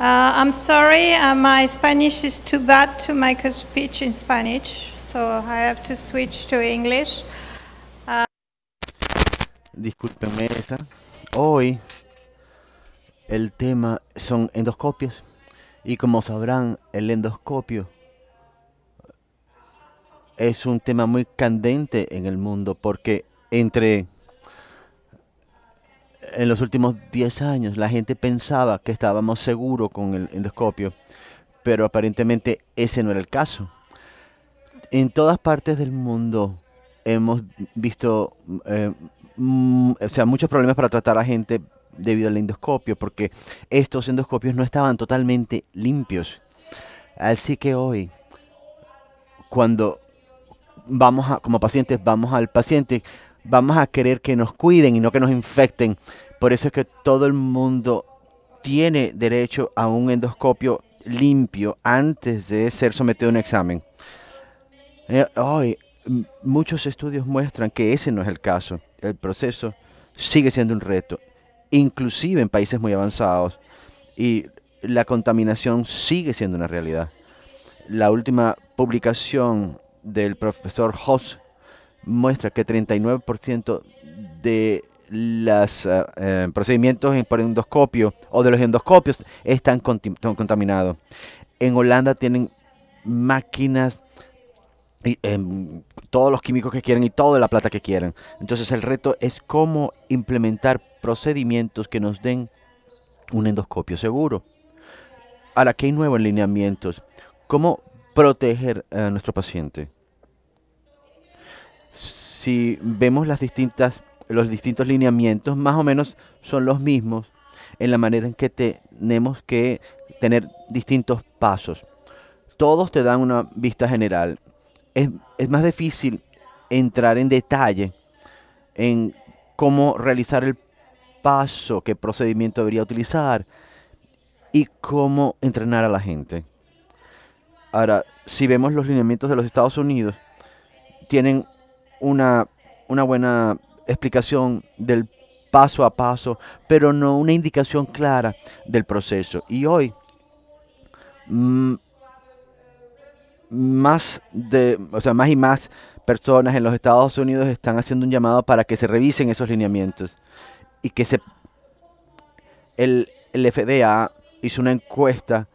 Uh, I'm sorry, uh, my Spanish is too bad to make a speech in Spanish, so I have to switch to English. Disculpenme uh, Discúlpenme esta. Hoy el tema son endoscopios y como sabrán, el endoscopio es un tema muy candente en el mundo porque entre en los últimos 10 años la gente pensaba que estábamos seguros con el endoscopio, pero aparentemente ese no era el caso. En todas partes del mundo hemos visto eh, mm, o sea, muchos problemas para tratar a gente debido al endoscopio, porque estos endoscopios no estaban totalmente limpios. Así que hoy, cuando vamos a, como pacientes, vamos al paciente, vamos a querer que nos cuiden y no que nos infecten por eso es que todo el mundo tiene derecho a un endoscopio limpio antes de ser sometido a un examen. Eh, hoy muchos estudios muestran que ese no es el caso. El proceso sigue siendo un reto, inclusive en países muy avanzados, y la contaminación sigue siendo una realidad. La última publicación del profesor Hoss muestra que 39% de los eh, eh, procedimientos por endoscopio o de los endoscopios están contaminados. En Holanda tienen máquinas y, em, todos los químicos que quieren y toda la plata que quieren. Entonces el reto es cómo implementar procedimientos que nos den un endoscopio seguro. Ahora, que hay nuevos lineamientos? ¿Cómo proteger a nuestro paciente? Si vemos las distintas los distintos lineamientos más o menos son los mismos en la manera en que tenemos que tener distintos pasos. Todos te dan una vista general. Es, más difícil entrar en detalle en cómo realizar el paso, qué procedimiento debería utilizar y cómo entrenar a la gente. Ahora, si vemos los lineamientos de los Estados Unidos, tienen una, una buena explicación del paso a paso, pero no una indicación clara del proceso. Y hoy, mm, más, de, o sea, más y más personas en los Estados Unidos están haciendo un llamado para que se revisen esos lineamientos y que se el FDA hizo una encuesta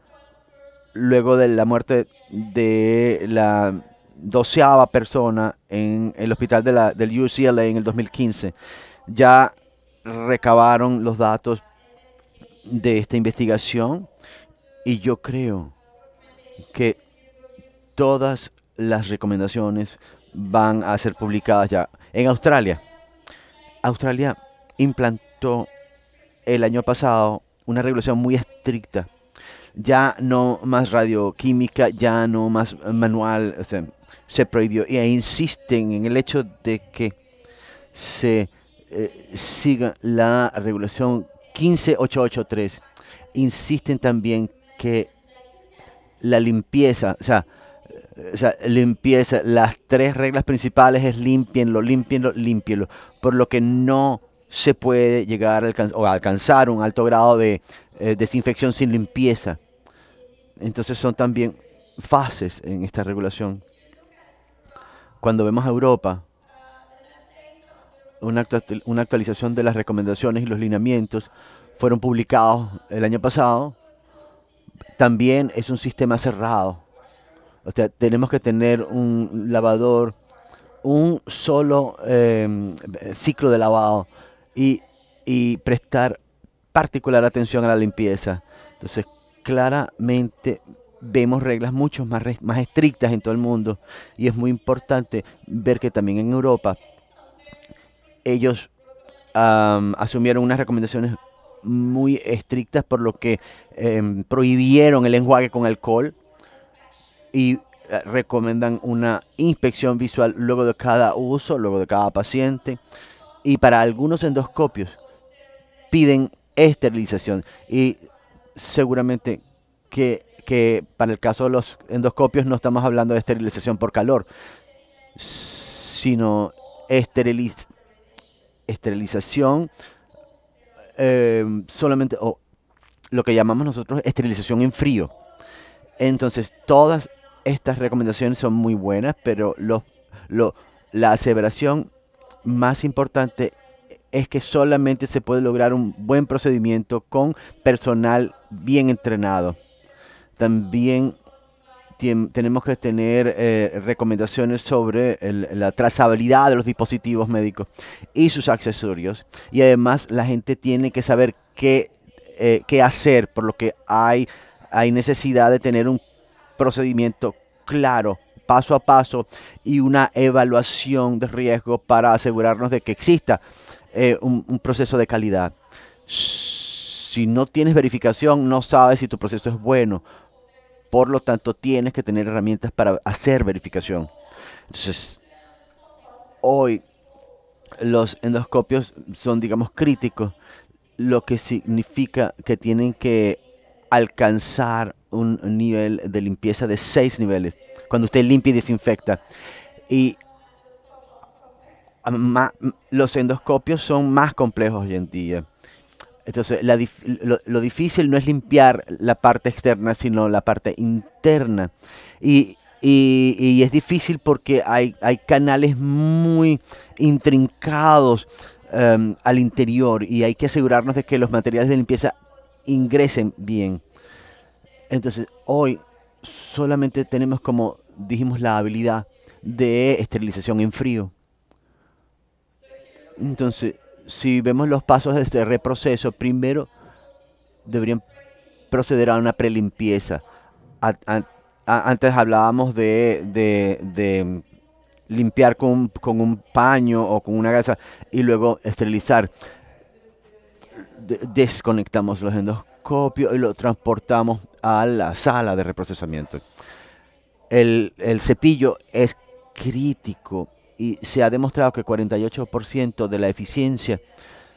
luego de la muerte de la doceava persona en el hospital de la, del UCLA en el 2015. Ya recabaron los datos de esta investigación y yo creo que todas las recomendaciones van a ser publicadas ya. En Australia, Australia implantó el año pasado una regulación muy estricta. Ya no más radioquímica, ya no más manual, se prohibió. e insisten en el hecho de que se eh, siga la regulación 15883. Insisten también que la limpieza, o sea, limpieza, las tres reglas principales es limpienlo, limpienlo, limpienlo, por lo que no se puede llegar a alcanzar, o alcanzar un alto grado de eh, desinfección sin limpieza. Entonces son también fases en esta regulación cuando vemos a Europa, una, actualización de las recomendaciones y los lineamientos fueron publicados el año pasado, también es un sistema cerrado. O sea, tenemos que tener un lavador, un solo em, ciclo de lavado y, y prestar particular atención a la limpieza. Entonces, claramente vemos reglas mucho más, más estrictas en todo el mundo y es muy importante ver que también en Europa ellos asumieron unas recomendaciones muy estrictas por lo que em, prohibieron el enjuague con alcohol y eh, recomiendan una inspección visual luego de cada uso, luego de cada paciente y para algunos endoscopios piden esterilización y seguramente que que para el caso de los endoscopios no estamos hablando de esterilización por calor, sino esterilización eh, solamente, o lo que llamamos nosotros esterilización en frío. Entonces, todas estas recomendaciones son muy buenas, pero la aseveración más importante es que solamente se puede lograr un buen procedimiento con personal bien entrenado. También tenemos que tener eh, recomendaciones sobre la trazabilidad de los dispositivos médicos y sus accesorios. Y además la gente tiene que saber qué, eh, qué hacer, por lo que hay, hay necesidad de tener un procedimiento claro, paso a paso, y una evaluación de riesgo para asegurarnos de que exista eh, un proceso de calidad. Si no tienes verificación, no sabes si tu proceso es bueno por lo tanto, tienes que tener herramientas para hacer verificación. Entonces, hoy los endoscopios son, digamos, críticos, lo que significa que tienen que alcanzar un nivel de limpieza de seis niveles. Cuando usted limpia y desinfecta. Y los endoscopios son más complejos hoy en día. Entonces, lo, difícil no es limpiar la parte externa, sino la parte interna. Y, es difícil porque hay, canales muy intrincados em, al interior y hay que asegurarnos de que los materiales de limpieza ingresen bien. Entonces, hoy solamente tenemos, como dijimos, la habilidad de esterilización en frío. Entonces, si vemos los pasos de este reproceso, primero deberían proceder a una prelimpieza. antes hablábamos de, limpiar con, un paño o con una gasa y luego esterilizar. desconectamos los endoscopios y lo transportamos a la sala de reprocesamiento. El, el cepillo es crítico y se ha demostrado que 48% de la eficiencia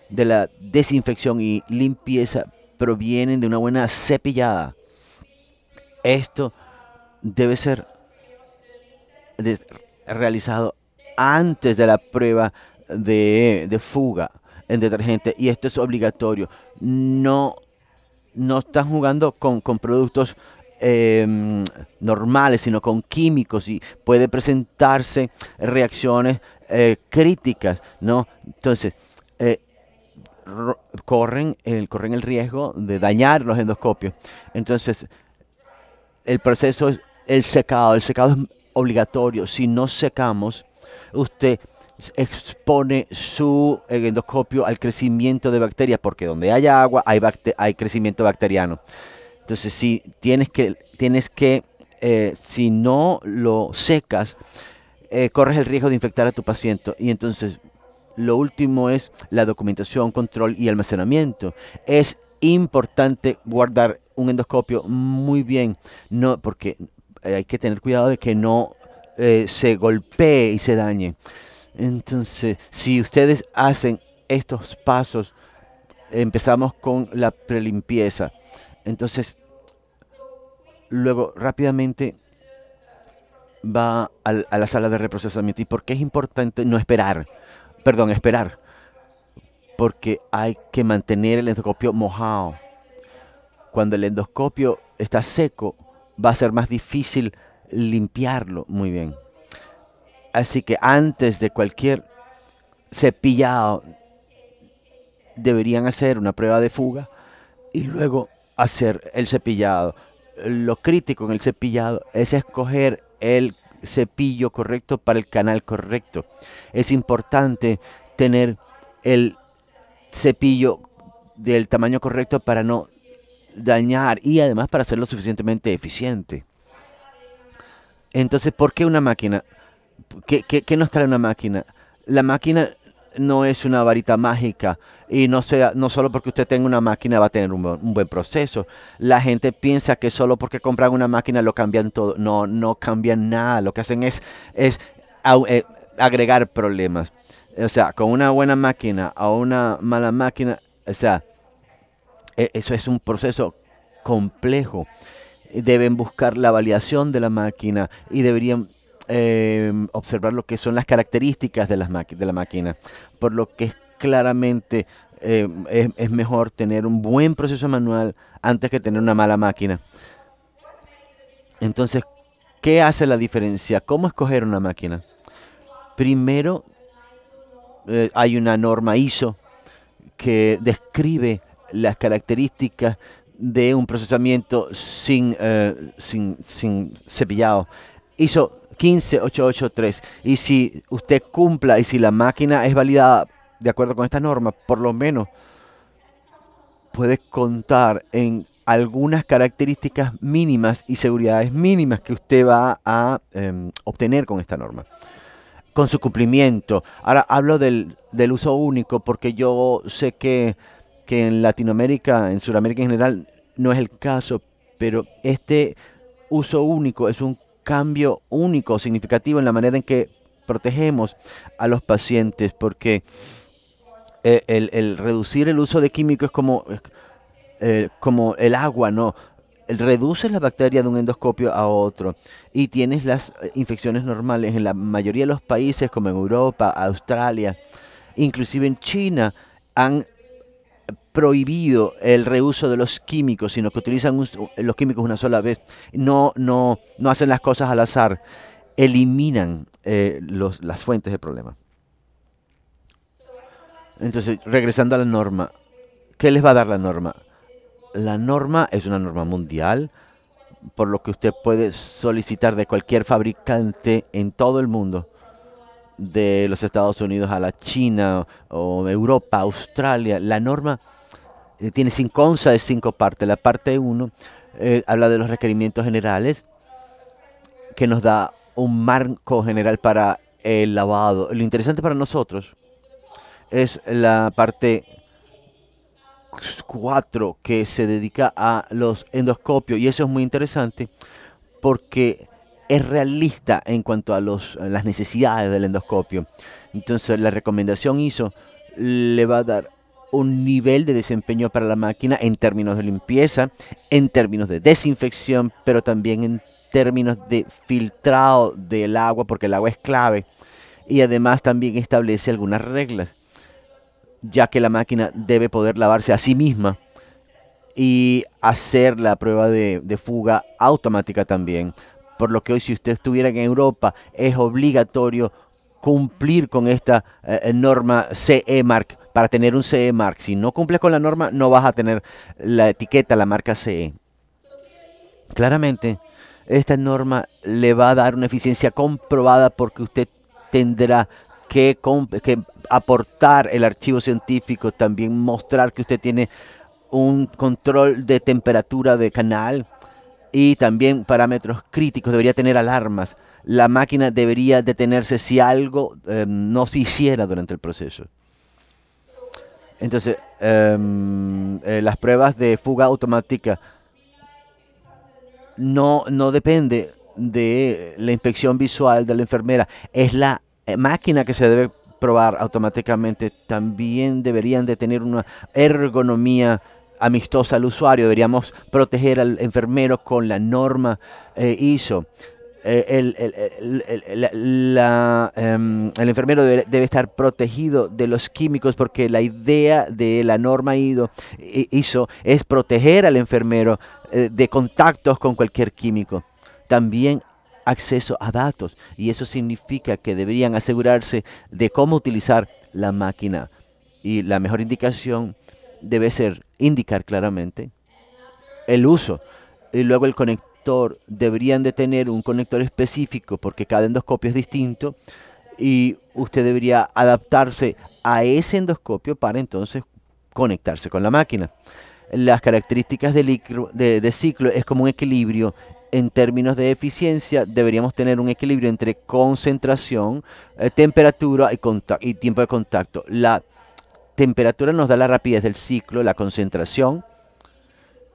de la desinfección y limpieza provienen de una buena cepillada. Esto debe ser realizado antes de la prueba de, fuga en detergente y esto es obligatorio. No, no están jugando con, con productos Em, normales, sino con químicos y puede presentarse reacciones eh, críticas, ¿no? Entonces, eh, corren, el, corren el riesgo de dañar los endoscopios. Entonces, el proceso es el secado. El secado es obligatorio. Si no secamos, usted expone su eh, endoscopio al crecimiento de bacterias, porque donde haya agua hay, hay crecimiento bacteriano. Entonces, si tienes que, tienes que eh, si no lo secas, eh, corres el riesgo de infectar a tu paciente. Y entonces, lo último es la documentación, control y almacenamiento. Es importante guardar un endoscopio muy bien, no, porque eh, hay que tener cuidado de que no se golpee y se dañe. Entonces, si ustedes hacen estos pasos, empezamos con la prelimpieza. Entonces, luego rápidamente va a, la sala de reprocesamiento. ¿Y por qué es importante no esperar? Perdón, esperar. Porque hay que mantener el endoscopio mojado. Cuando el endoscopio está seco, va a ser más difícil limpiarlo muy bien. Así que antes de cualquier cepillado, deberían hacer una prueba de fuga y luego hacer el cepillado. Lo crítico en el cepillado es escoger el cepillo correcto para el canal correcto. Es importante tener el cepillo del tamaño correcto para no dañar y además para hacerlo suficientemente eficiente. Entonces, ¿por qué una máquina? ¿Qué, nos trae una máquina? La máquina no es una varita mágica y no, sea, no solo porque usted tenga una máquina va a tener un, buen proceso. La gente piensa que solo porque compran una máquina lo cambian todo. No, no cambian nada. Lo que hacen es, es eh, agregar problemas. O sea, con una buena máquina o una mala máquina, o sea, e, eso es un proceso complejo. Deben buscar la validación de la máquina y deberían Em, observar lo que son las características de, las de la máquina, por lo que es claramente em, es, mejor tener un buen proceso manual antes que tener una mala máquina. Entonces, ¿qué hace la diferencia? ¿Cómo escoger una máquina? Primero, eh, hay una norma ISO que describe las características de un procesamiento sin, eh, sin, sin cepillado hizo 15883. Y si usted cumpla y si la máquina es validada de acuerdo con esta norma, por lo menos puede contar en algunas características mínimas y seguridades mínimas que usted va a em, obtener con esta norma, con su cumplimiento. Ahora hablo del, uso único porque yo sé que, que en Latinoamérica, en Sudamérica en general, no es el caso, pero este uso único es un cambio único, significativo en la manera en que protegemos a los pacientes, porque eh, el, reducir el uso de químicos es como, eh, como el agua, ¿no? reduce la bacteria de un endoscopio a otro y tienes las eh, infecciones normales en la mayoría de los países como en Europa, Australia, inclusive en China han prohibido el reuso de los químicos, sino que utilizan los químicos una sola vez. No, no, no hacen las cosas al azar. Eliminan eh, los, las fuentes de problemas. Entonces, regresando a la norma, ¿qué les va a dar la norma? La norma es una norma mundial, por lo que usted puede solicitar de cualquier fabricante en todo el mundo, de los Estados Unidos a la China o Europa, Australia, la norma eh, tiene cinco onzas de cinco partes. La parte 1 eh, habla de los requerimientos generales, que nos da un marco general para el lavado. Lo interesante para nosotros es la parte 4 que se dedica a los endoscopios y eso es muy interesante porque es realista en cuanto a a las necesidades del endoscopio. Entonces la recomendación ISO le va a dar un nivel de desempeño para la máquina en términos de limpieza, en términos de desinfección, pero también en términos de filtrado del agua, porque el agua es clave. Y además también establece algunas reglas, ya que la máquina debe poder lavarse a sí misma y hacer la prueba de, fuga automática también. Por lo que hoy si usted estuviera en Europa es obligatorio cumplir con esta eh, norma CE Mark para tener un CE Mark. Si no cumples con la norma, no vas a tener la etiqueta, la marca CE. Claramente, esta norma le va a dar una eficiencia comprobada porque usted tendrá que, aportar el archivo científico, también mostrar que usted tiene un control de temperatura de canal y también parámetros críticos, debería tener alarmas. La máquina debería detenerse si algo em, no se hiciera durante el proceso. Entonces, em, eh, las pruebas de fuga automática no, no depende de la inspección visual de la enfermera, es la eh, máquina que se debe probar automáticamente. También deberían de tener una ergonomía amistosa al usuario, deberíamos proteger al enfermero con la norma eh, ISO. Eh, el, el, em, enfermero debe, estar protegido de los químicos porque la idea de la norma ido, hizo es proteger al enfermero eh, de contactos con cualquier químico. También acceso a datos y eso significa que deberían asegurarse de cómo utilizar la máquina y la mejor indicación debe ser indicar claramente el uso y luego el conector deberían de tener un conector específico porque cada endoscopio es distinto y usted debería adaptarse a ese endoscopio para entonces conectarse con la máquina. Las características de, ciclo es como un equilibrio en términos de eficiencia, deberíamos tener un equilibrio entre concentración, eh, temperatura y, y, tiempo de contacto. La temperatura nos da la rapidez del ciclo, la concentración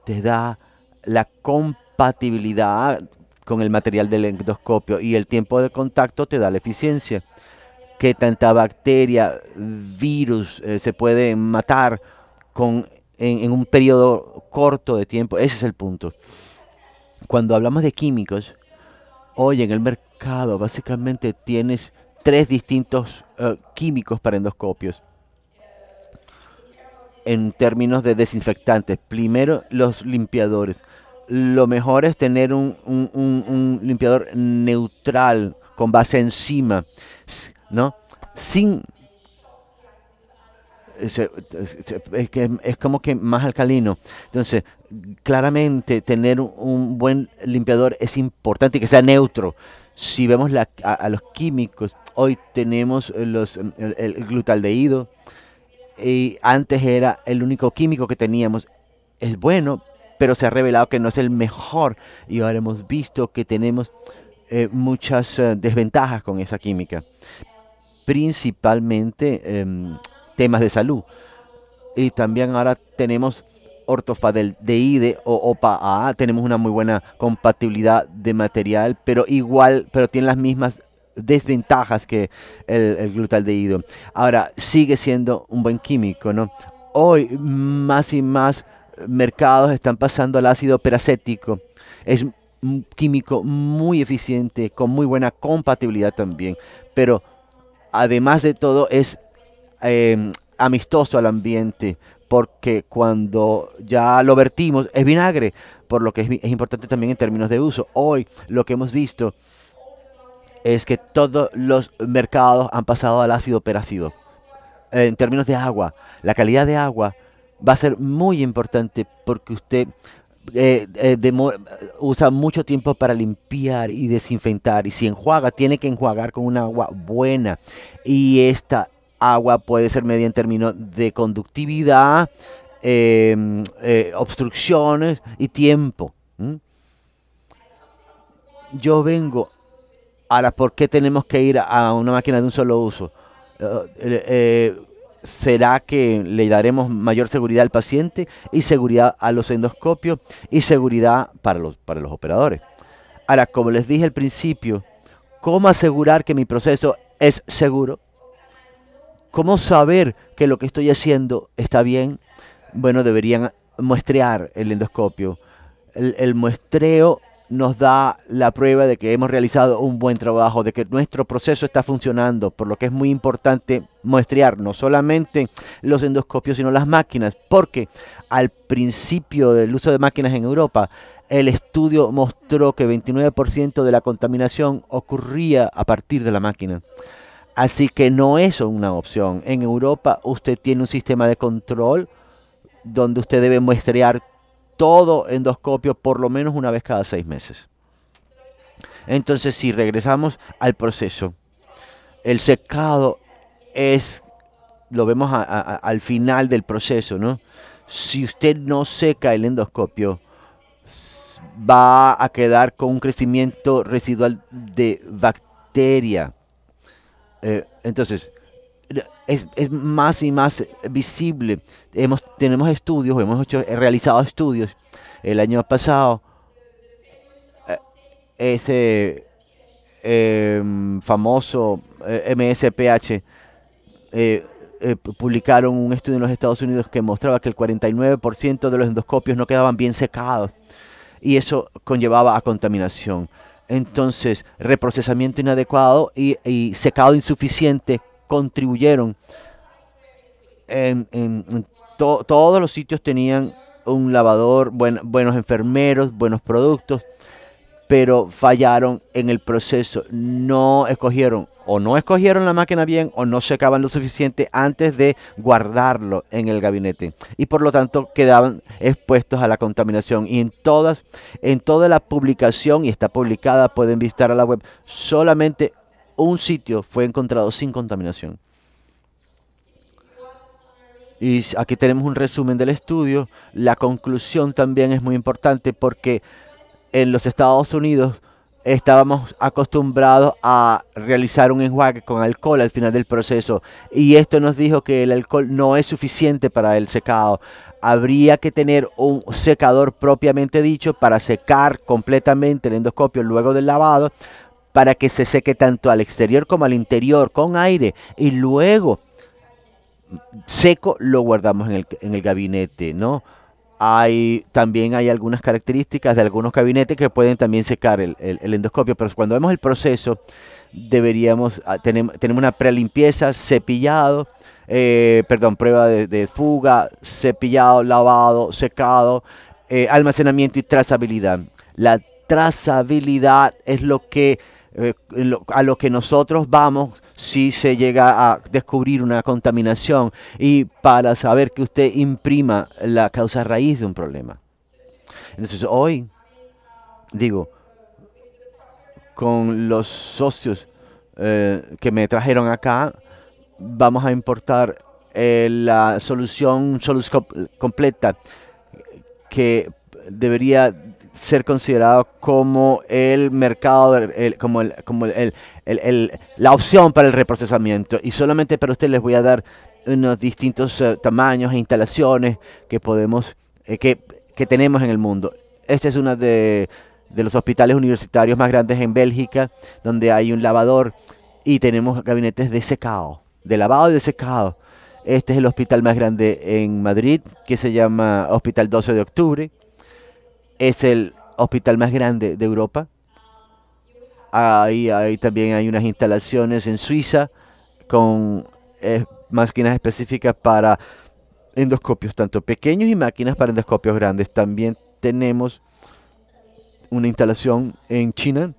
te da la compatibilidad con el material del endoscopio y el tiempo de contacto te da la eficiencia. Que tanta bacteria, virus eh, se puede matar con, en, un periodo corto de tiempo. Ese es el punto. Cuando hablamos de químicos, hoy en el mercado básicamente tienes tres distintos eh, químicos para endoscopios en términos de desinfectantes. Primero, los limpiadores. Lo mejor es tener un, limpiador neutral, con base encima, ¿no? Sin... Es, es, es como que más alcalino. Entonces, claramente tener un buen limpiador es importante que sea neutro si vemos a, los químicos, hoy tenemos los, el, el y antes era el único químico que teníamos. el bueno, pero se ha revelado que no es el mejor. Y ahora hemos visto que tenemos eh, muchas eh, desventajas con esa química. Principalmente em, temas de salud. Y también ahora tenemos ortofadeldeide o opa Tenemos una muy buena compatibilidad de material, pero igual, pero tiene las mismas desventajas que el, glutaldehído. Ahora, sigue siendo un buen químico, ¿no? Hoy más y más mercados están pasando al ácido peracético. Es un químico muy eficiente, con muy buena compatibilidad también, pero además de todo es em, amistoso al ambiente, porque cuando ya lo vertimos es vinagre, por lo que es importante también en términos de uso. Hoy lo que hemos visto es que todos los mercados han pasado al ácido perácido. En términos de agua, la calidad de agua va a ser muy importante porque usted eh, eh, usa mucho tiempo para limpiar y desinfectar. Y si enjuaga, tiene que enjuagar con un agua buena. Y esta agua puede ser media en términos de conductividad, em, eh, obstrucciones y tiempo. Yo vengo Ahora, ¿por qué tenemos que ir a una máquina de un solo uso? Eh, eh, eh, ¿Será que le daremos mayor seguridad al paciente y seguridad a los endoscopios y seguridad para los, para los operadores? Ahora, como les dije al principio, ¿cómo asegurar que mi proceso es seguro? ¿Cómo saber que lo que estoy haciendo está bien? Bueno, deberían muestrear el endoscopio. El, el muestreo nos da la prueba de que hemos realizado un buen trabajo, de que nuestro proceso está funcionando, por lo que es muy importante muestrear no solamente los endoscopios, sino las máquinas, porque al principio del uso de máquinas en Europa, el estudio mostró que 29% de la contaminación ocurría a partir de la máquina. Así que no es una opción. En Europa usted tiene un sistema de control donde usted debe muestrear todo endoscopio por lo menos una vez cada seis meses. Entonces, si regresamos al proceso, el secado es, lo vemos al final del proceso, ¿no? Si usted no seca el endoscopio, va a quedar con un crecimiento residual de bacteria. Eh, entonces, es, es, más y más visible. Hemos, tenemos estudios, hemos hecho, realizado estudios el año pasado. Eh, ese em, famoso MSPH eh, eh, publicaron un estudio en los Estados Unidos que mostraba que el 49% de los endoscopios no quedaban bien secados y eso conllevaba a contaminación. Entonces, reprocesamiento inadecuado y, y secado insuficiente contribuyeron. En, todos los sitios tenían un lavador, buenos enfermeros, buenos productos, pero fallaron en el proceso. No escogieron o no escogieron la máquina bien o no secaban lo suficiente antes de guardarlo en el gabinete y por lo tanto quedaban expuestos a la contaminación y en todas en toda la publicación y está publicada pueden visitar a la web solamente un sitio fue encontrado sin contaminación. Y aquí tenemos un resumen del estudio. La conclusión también es muy importante porque en los Estados Unidos estábamos acostumbrados a realizar un enjuague con alcohol al final del proceso y esto nos dijo que el alcohol no es suficiente para el secado. Habría que tener un secador propiamente dicho para secar completamente el endoscopio luego del lavado para que se seque tanto al exterior como al interior con aire y luego seco lo guardamos en el, gabinete, ¿no? Hay, también hay algunas características de algunos gabinetes que pueden también secar el, endoscopio, pero cuando vemos el proceso deberíamos, ah, tenemos, una una prelimpieza, cepillado, eh, perdón, prueba de, fuga, cepillado, lavado, secado, eh, almacenamiento y trazabilidad. La trazabilidad es lo que eh, a lo que nosotros vamos si se llega a descubrir una contaminación y para saber que usted imprima la causa raíz de un problema. Entonces hoy, digo, con los socios eh, que me trajeron acá, vamos a importar eh, la solución, solución completa que debería ser considerado como el mercado, como, el, como el, la opción para el reprocesamiento. Y solamente para ustedes les voy a dar unos distintos eh, tamaños e instalaciones que podemos, eh, que, tenemos en el mundo. Este es uno de, de los hospitales universitarios más grandes en Bélgica, donde hay un lavador y tenemos gabinetes de secado, de lavado y de secado. Este es el hospital más grande en Madrid, que se llama Hospital 12 de Octubre es el hospital más grande de Europa. Ahí, ahí también hay unas instalaciones en Suiza con eh, máquinas específicas para endoscopios tanto pequeños y máquinas para endoscopios grandes. También tenemos una instalación en China,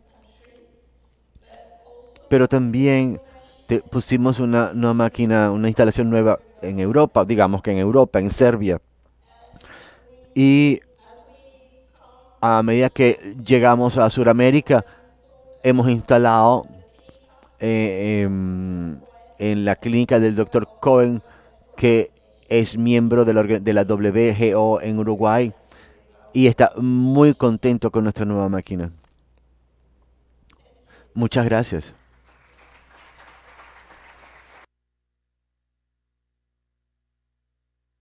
pero también pusimos una, nueva máquina, una instalación nueva en Europa, digamos que en Europa, en Serbia. Y a medida que llegamos a Sudamérica, hemos instalado eh, em, en, la clínica del doctor Cohen, que es miembro de la, de la WGO en Uruguay y está muy contento con nuestra nueva máquina. Muchas gracias.